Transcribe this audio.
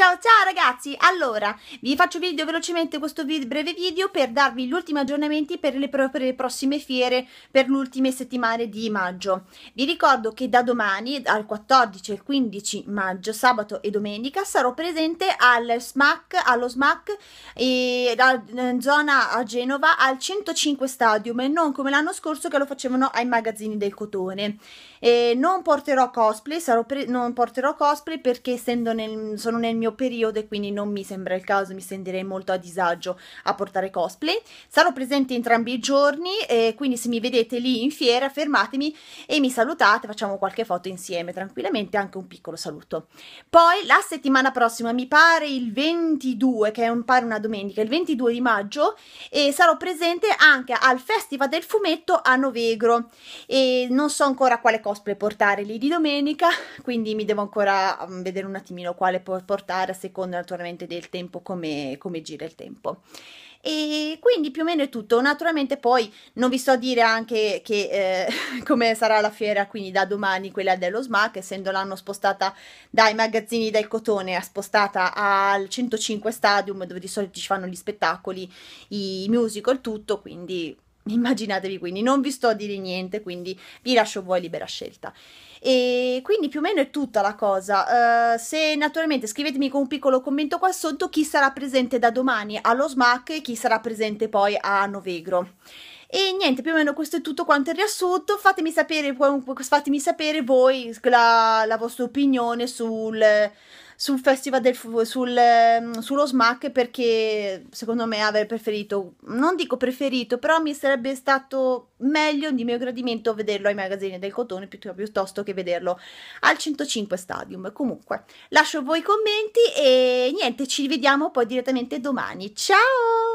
Ciao ciao ragazzi, allora vi faccio video velocemente questo video, breve video per darvi gli ultimi aggiornamenti per le, per le prossime fiere per le ultime settimane di maggio. Vi ricordo che da domani, dal 14 al 15 maggio, sabato e domenica, sarò presente al SMAC, allo SMAC e da, zona a Genova al 105 Stadium e non come l'anno scorso che lo facevano ai magazzini del cotone. E non porterò cosplay, sarò non porterò cosplay perché essendo nel, sono nel mio mio periodo e quindi non mi sembra il caso, mi sentirei molto a disagio a portare cosplay. Sarò presente entrambi i giorni, eh, quindi se mi vedete lì in fiera fermatemi e mi salutate, facciamo qualche foto insieme tranquillamente, anche un piccolo saluto. Poi la settimana prossima, mi pare il 22, che è un, pare una domenica, il 22 di maggio, eh, sarò presente anche al Festival del Fumetto a Novegro e non so ancora quale cosplay portare lì di domenica, quindi mi devo ancora mm, vedere un attimino quale portare gara, a seconda naturalmente del tempo, come, come gira il tempo e quindi più o meno è tutto naturalmente poi non vi sto a dire anche che, eh, come sarà la fiera quindi da domani quella dello SMAC essendo l'hanno spostata dai magazzini del cotone a spostata al 105 stadium dove di solito ci fanno gli spettacoli i musical tutto quindi Immaginatevi quindi, non vi sto a dire niente, quindi vi lascio voi libera scelta. E quindi più o meno è tutta la cosa. Uh, se naturalmente scrivetemi con un piccolo commento qua sotto chi sarà presente da domani allo SMAC e chi sarà presente poi a Novegro. E niente, più o meno questo è tutto quanto è riassunto. Fatemi sapere, fatemi sapere voi la, la vostra opinione sul sul festival del sul, ehm, sullo smack perché secondo me avrei preferito non dico preferito però mi sarebbe stato meglio di mio gradimento vederlo ai magazzini del cotone piuttosto che vederlo al 105 stadium comunque lascio voi i commenti e niente ci vediamo poi direttamente domani ciao